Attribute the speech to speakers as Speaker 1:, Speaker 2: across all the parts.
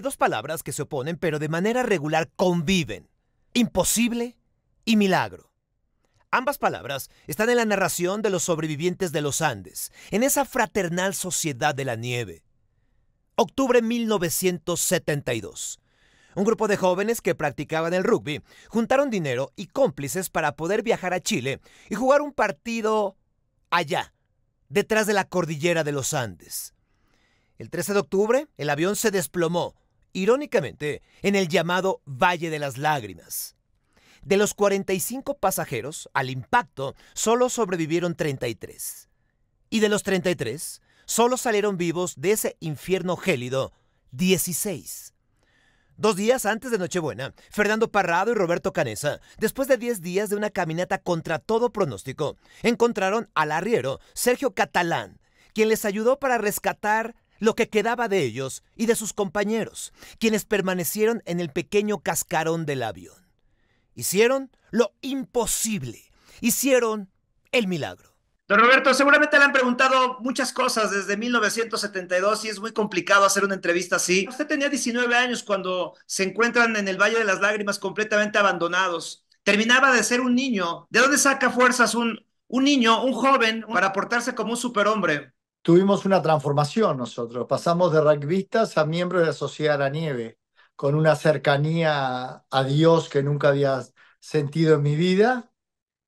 Speaker 1: dos palabras que se oponen, pero de manera regular conviven. Imposible y milagro. Ambas palabras están en la narración de los sobrevivientes de los Andes, en esa fraternal sociedad de la nieve. Octubre 1972. Un grupo de jóvenes que practicaban el rugby juntaron dinero y cómplices para poder viajar a Chile y jugar un partido allá, detrás de la cordillera de los Andes. El 13 de octubre, el avión se desplomó irónicamente, en el llamado Valle de las Lágrimas. De los 45 pasajeros, al impacto, solo sobrevivieron 33. Y de los 33, solo salieron vivos de ese infierno gélido 16. Dos días antes de Nochebuena, Fernando Parrado y Roberto Canesa, después de 10 días de una caminata contra todo pronóstico, encontraron al arriero Sergio Catalán, quien les ayudó para rescatar lo que quedaba de ellos y de sus compañeros, quienes permanecieron en el pequeño cascarón del avión. Hicieron lo imposible, hicieron el milagro. Don Roberto, seguramente le han preguntado muchas cosas desde 1972 y es muy complicado hacer una entrevista así. Usted tenía 19 años cuando se encuentran en el Valle de las Lágrimas completamente abandonados. Terminaba de ser un niño. ¿De dónde saca fuerzas un, un niño, un joven, para portarse como un
Speaker 2: superhombre? tuvimos una transformación nosotros. Pasamos de rugbyistas a miembros de la Sociedad de la Nieve, con una cercanía a Dios que nunca había sentido en mi vida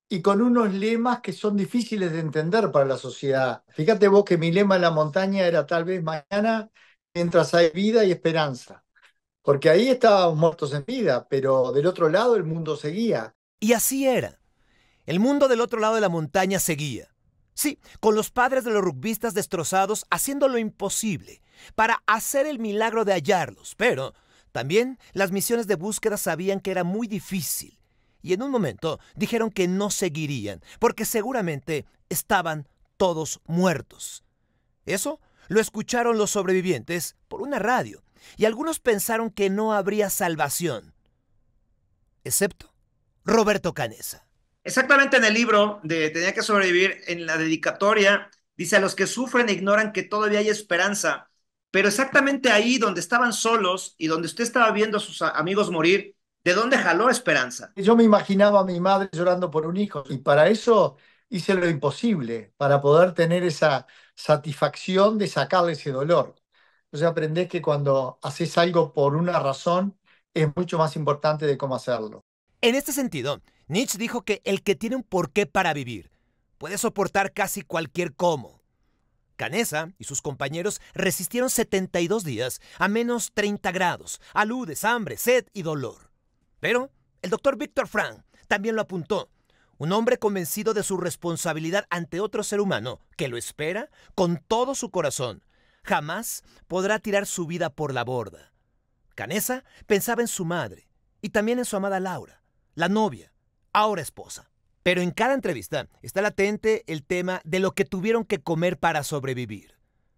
Speaker 2: y con unos lemas que son difíciles de entender para la sociedad. Fíjate vos que mi lema en la montaña era tal vez mañana mientras hay vida y esperanza, porque ahí estábamos muertos en vida, pero del otro lado el mundo seguía.
Speaker 1: Y así era. El mundo del otro lado de la montaña seguía. Sí, con los padres de los rugbistas destrozados haciendo lo imposible para hacer el milagro de hallarlos, pero también las misiones de búsqueda sabían que era muy difícil y en un momento dijeron que no seguirían porque seguramente estaban todos muertos. Eso lo escucharon los sobrevivientes por una radio y algunos pensaron que no habría salvación, excepto Roberto Canesa. Exactamente en el libro de Tenía que sobrevivir, en la dedicatoria, dice, a los que sufren e ignoran que todavía hay esperanza, pero exactamente ahí donde estaban solos y donde usted estaba viendo a sus amigos morir, ¿de dónde jaló esperanza?
Speaker 2: Yo me imaginaba a mi madre llorando por un hijo y para eso hice lo imposible, para poder tener esa satisfacción de sacarle ese dolor. Entonces aprendés que cuando haces algo por una razón, es mucho más importante de cómo hacerlo. En este sentido,
Speaker 1: Nietzsche dijo que el que tiene un porqué para vivir puede soportar casi cualquier cómo. Canessa y sus compañeros resistieron 72 días a menos 30 grados, aludes, hambre, sed y dolor. Pero el doctor Víctor Frank también lo apuntó. Un hombre convencido de su responsabilidad ante otro ser humano que lo espera con todo su corazón, jamás podrá tirar su vida por la borda. Canessa pensaba en su madre y también en su amada Laura, la novia, ahora esposa. Pero en cada entrevista está latente el tema de lo que tuvieron que comer para sobrevivir.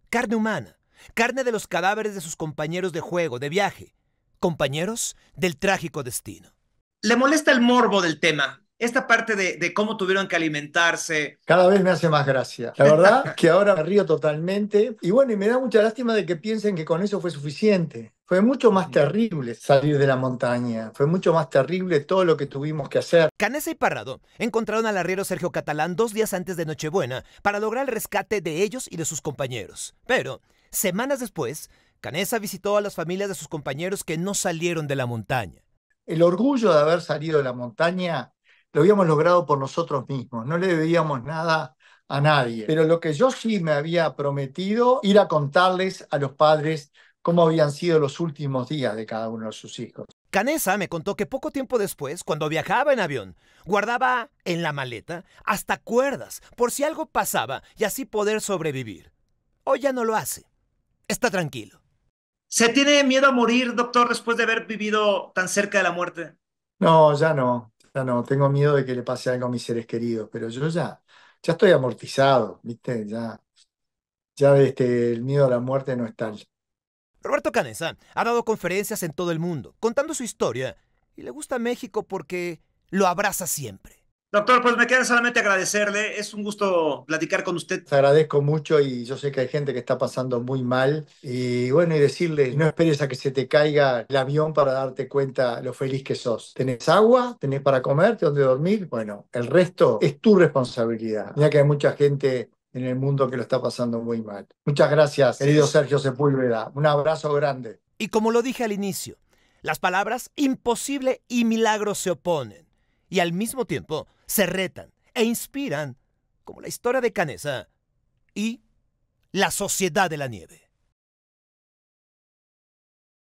Speaker 1: Carne humana, carne de los cadáveres de sus compañeros de juego, de viaje, compañeros del trágico destino. Le molesta el morbo del tema, esta parte de, cómo tuvieron que alimentarse.
Speaker 2: Cada vez me hace más gracia. La verdad que ahora me río totalmente. Y bueno, y me da mucha lástima de que piensen que con eso fue suficiente. Fue mucho más terrible salir de la montaña, fue mucho más terrible todo lo que tuvimos que hacer.
Speaker 1: Canesa y Parrado encontraron al arriero Sergio Catalán dos días antes de Nochebuena para lograr el rescate de ellos y de sus compañeros. Pero, semanas después, Canesa visitó a las familias de sus
Speaker 2: compañeros que no salieron de la montaña. El orgullo de haber salido de la montaña lo habíamos logrado por nosotros mismos, no le debíamos nada a nadie. Pero lo que yo sí me había prometido, ir a contarles a los padres cómo habían sido los últimos días de cada uno de sus hijos. Canesa me contó que poco tiempo después, cuando viajaba en avión,
Speaker 1: guardaba en la maleta hasta cuerdas por si algo pasaba y así poder sobrevivir. Hoy ya no lo hace. Está tranquilo. ¿Se tiene miedo a morir, doctor, después de haber vivido tan cerca de la muerte?
Speaker 2: No, ya no, ya no. Tengo miedo de que le pase algo a mis seres queridos, pero yo ya, ya estoy amortizado, ¿viste? Ya, ya este, el miedo a la muerte no es tal.
Speaker 1: Roberto Canessa ha dado conferencias en todo el mundo, contando su historia, y le gusta México porque lo abraza siempre.
Speaker 2: Doctor, pues me queda solamente agradecerle, es un gusto platicar con usted. Te agradezco mucho y yo sé que hay gente que está pasando muy mal y bueno, y decirle, no esperes a que se te caiga el avión para darte cuenta lo feliz que sos. ¿Tenés agua? ¿Tenés para comer? ¿Dónde dormir? Bueno, el resto es tu responsabilidad. ya que hay mucha gente en el mundo que lo está pasando muy mal. Muchas gracias, querido Sergio Sepúlveda. Un abrazo grande. Y como lo
Speaker 1: dije al inicio, las palabras imposible y milagro se oponen y al mismo tiempo se retan e inspiran, como la historia de Canesa y la sociedad de la nieve.